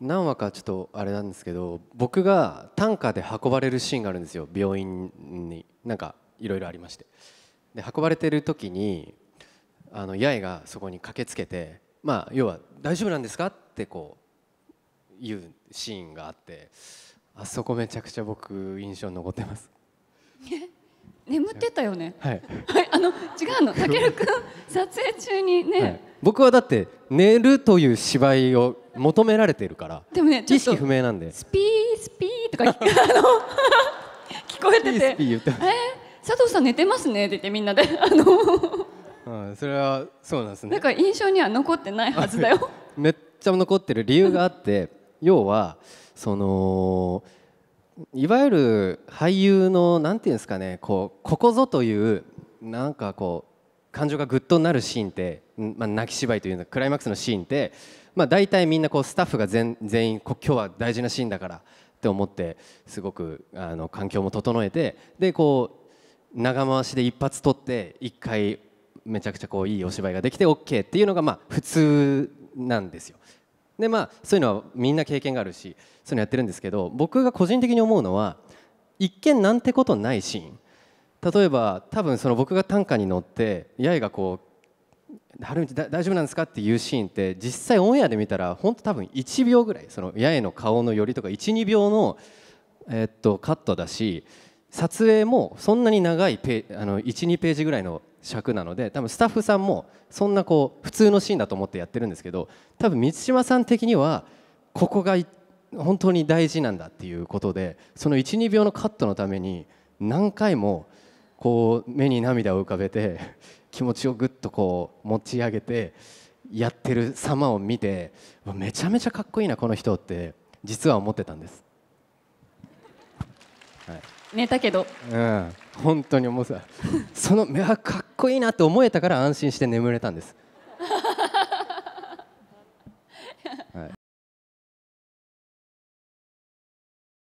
何話かちょっとあれなんですけど僕が担架で運ばれるシーンがあるんですよ病院になんかいろいろありましてで運ばれてる時にあの八重がそこに駆けつけてまあ要は「大丈夫なんですか?」ってこう言うシーンがあってあそこめちゃくちゃ僕印象残ってます 眠ってたよね。はい。はい、あの違うの、たけるくん撮影中にね、はい、僕はだって寝るという芝居を求められてるからでもね意識不明なんでスピースピーとか あの聞こえてて「スピースピーえー、佐藤さん寝てますね」って言ってみんなであのうん、それはそうなんですねなんか印象には残ってないはずだよ めっちゃ残ってる理由があって 要はそのいわゆる俳優のなんていうんですかねこうここぞというなんかこう感情がぐっとなるシーンって、まあ、泣き芝居というのクライマックスのシーンって、まあ、大体みんなこうスタッフが全全員今日は大事なシーンだからって思ってすごくあの環境も整えてでこう長回しで一発撮って一回めちゃくちゃこういいお芝居ができて OK っていうのがまあ普通なんですよ。でまあそういうのはみんな経験があるしそういうのやってるんですけど僕が個人的に思うのは一見なんてことないシーン例えば多分その僕が短歌に乗って八重がこう「大丈夫なんですか?」っていうシーンって実際オンエアで見たら本当多分1秒ぐらいその八重の顔の寄りとか12秒の、えっとカットだし撮影もそんなに長い12ページぐらいの尺なので多分スタッフさんもそんなこう普通のシーンだと思ってやってるんですけど多分満島さん的にはここが本当に大事なんだっていうことでその12秒のカットのために何回もこう目に涙を浮かべて 気持ちをぐっとこう持ち上げてやってる様を見てめちゃめちゃかっこいいなこの人って実は思ってたんです、はい、寝たけどうん本当に思うさその目はかっこいいなって思えたから安心して眠れたんです、はい、